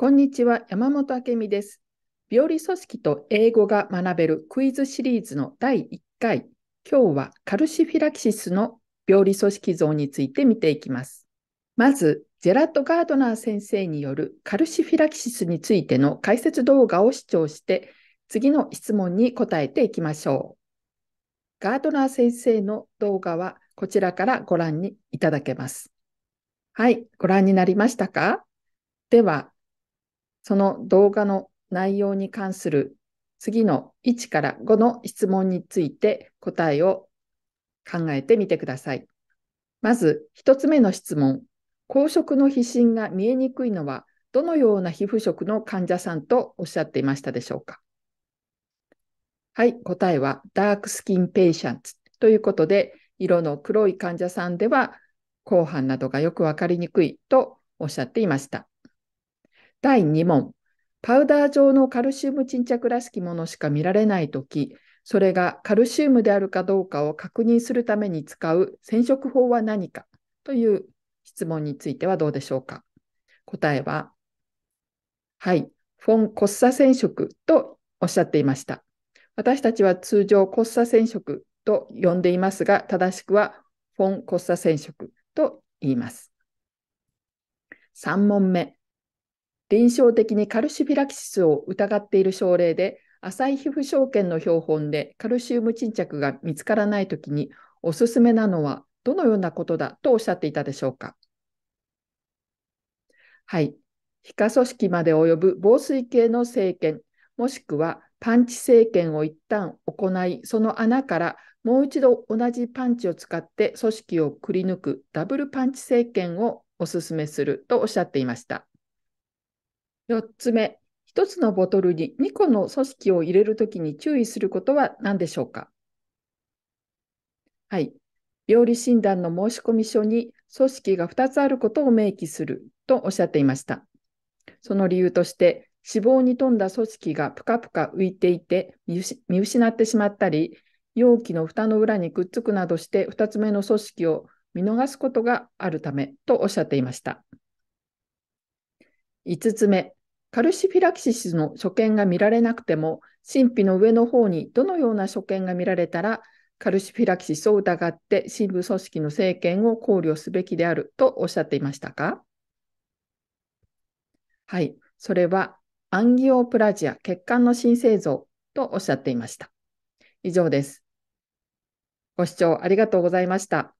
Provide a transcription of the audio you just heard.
こんにちは、山本明美です。病理組織と英語が学べるクイズシリーズの第1回、今日はカルシフィラキシスの病理組織像について見ていきます。まず、ジェラット・ガードナー先生によるカルシフィラキシスについての解説動画を視聴して、次の質問に答えていきましょう。ガードナー先生の動画はこちらからご覧にいただけます。はい、ご覧になりましたかでは、その動画の内容に関する次の1から5の質問について答えを考えてみてください。まず1つ目の質問。公職の皮疹が見えにくいのはどのような皮膚食の患者さんとおっしゃっていましたでしょうかはい、答えはダークスキンペイシャンツということで、色の黒い患者さんでは、後半などがよくわかりにくいとおっしゃっていました。第2問、パウダー状のカルシウム沈着らしきものしか見られないとき、それがカルシウムであるかどうかを確認するために使う染色法は何かという質問についてはどうでしょうか。答えは、はい、フォン・コッサ染色とおっしゃっていました。私たちは通常コッサ染色と呼んでいますが、正しくはフォン・コッサ染色と言います。3問目。臨床的にカルシフィラキシスを疑っている症例で、浅い皮膚症券の標本でカルシウム沈着が見つからないときに、おすすめなのはどのようなことだとおっしゃっていたでしょうか。はい。皮下組織まで及ぶ防水系の生検、もしくはパンチ生検を一旦行い、その穴からもう一度同じパンチを使って組織をくり抜くダブルパンチ生検をおすすめするとおっしゃっていました。4つ目、1つのボトルに2個の組織を入れるときに注意することは何でしょうかはい。病理診断の申込書に組織が2つあることを明記するとおっしゃっていました。その理由として、脂肪に富んだ組織がぷかぷか浮いていて見失ってしまったり、容器の蓋の裏にくっつくなどして2つ目の組織を見逃すことがあるためとおっしゃっていました。5つ目、カルシフィラキシスの所見が見られなくても、神秘の上の方にどのような所見が見られたら、カルシフィラキシスを疑って深部組織の政権を考慮すべきであるとおっしゃっていましたかはい、それはアンギオプラジア血管の新生像とおっしゃっていました。以上です。ご視聴ありがとうございました。